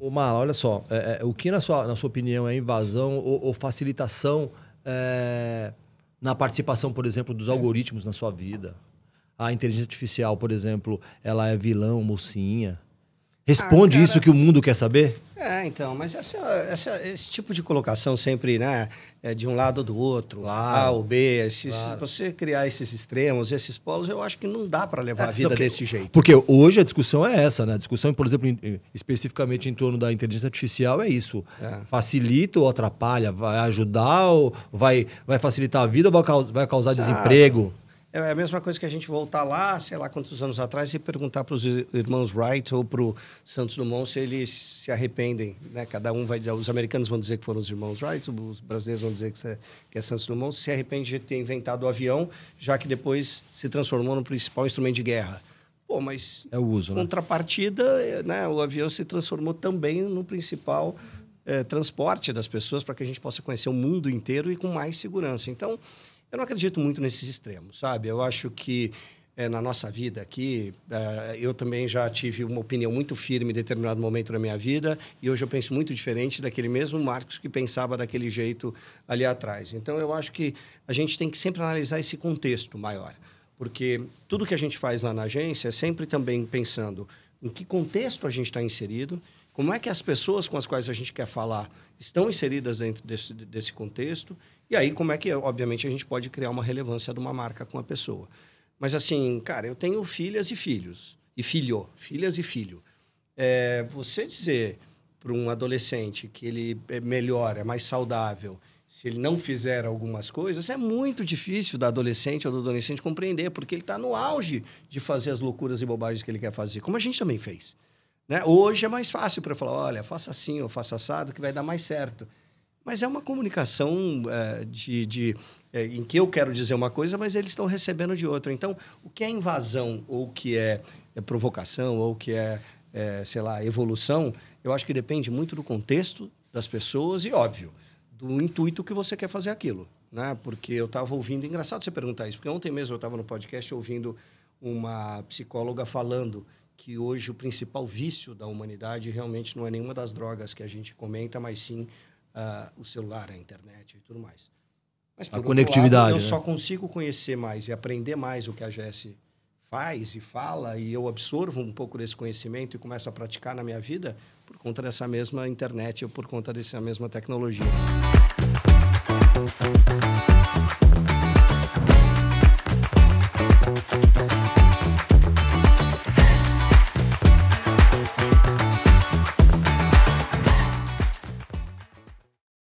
Ô Mala, olha só, é, é, o que na sua, na sua opinião é invasão ou, ou facilitação é, na participação, por exemplo, dos algoritmos na sua vida? A inteligência artificial, por exemplo, ela é vilão, mocinha? Responde ah, cara... isso que o mundo quer saber? É, então, mas essa, essa, esse tipo de colocação sempre, né, é de um lado ou do outro, claro, A ou B, claro. você criar esses extremos, esses polos, eu acho que não dá para levar é, a vida porque, desse jeito. Porque hoje a discussão é essa, né? A discussão, por exemplo, em, especificamente em torno da inteligência artificial é isso. É. Facilita ou atrapalha? Vai ajudar ou vai, vai facilitar a vida ou vai, vai causar Exato. desemprego? É a mesma coisa que a gente voltar lá, sei lá quantos anos atrás, e perguntar para os irmãos Wright ou para o Santos Dumont se eles se arrependem. Né? Cada um vai dizer, os americanos vão dizer que foram os irmãos Wright, os brasileiros vão dizer que, é, que é Santos Dumont, se arrepende de ter inventado o avião, já que depois se transformou no principal instrumento de guerra. Pô, mas é o uso, né? contrapartida, né? né? o avião se transformou também no principal é, transporte das pessoas para que a gente possa conhecer o mundo inteiro e com mais segurança. Então, eu não acredito muito nesses extremos, sabe? Eu acho que é, na nossa vida aqui, é, eu também já tive uma opinião muito firme em determinado momento da minha vida e hoje eu penso muito diferente daquele mesmo Marcos que pensava daquele jeito ali atrás. Então, eu acho que a gente tem que sempre analisar esse contexto maior, porque tudo que a gente faz lá na agência é sempre também pensando em que contexto a gente está inserido, como é que as pessoas com as quais a gente quer falar estão inseridas dentro desse, desse contexto, e aí como é que, obviamente, a gente pode criar uma relevância de uma marca com a pessoa. Mas assim, cara, eu tenho filhas e filhos, e filho, filhas e filho. É, você dizer para um adolescente que ele é melhor, é mais saudável, se ele não fizer algumas coisas, é muito difícil da adolescente ou do adolescente compreender, porque ele está no auge de fazer as loucuras e bobagens que ele quer fazer, como a gente também fez. Né? Hoje é mais fácil para falar, olha, faça assim ou faça assado, que vai dar mais certo. Mas é uma comunicação eh, de, de é, em que eu quero dizer uma coisa, mas eles estão recebendo de outra. Então, o que é invasão, ou o que é, é provocação, ou o que é, eh, sei lá, evolução, eu acho que depende muito do contexto das pessoas e, óbvio, do intuito que você quer fazer aquilo, né? Porque eu estava ouvindo, engraçado você perguntar isso, porque ontem mesmo eu estava no podcast ouvindo uma psicóloga falando que hoje o principal vício da humanidade realmente não é nenhuma das drogas que a gente comenta, mas sim uh, o celular, a internet e tudo mais. Mas, a conectividade. Lado, eu né? só consigo conhecer mais e aprender mais o que a Jesse faz e fala e eu absorvo um pouco desse conhecimento e começo a praticar na minha vida por conta dessa mesma internet ou por conta dessa mesma tecnologia.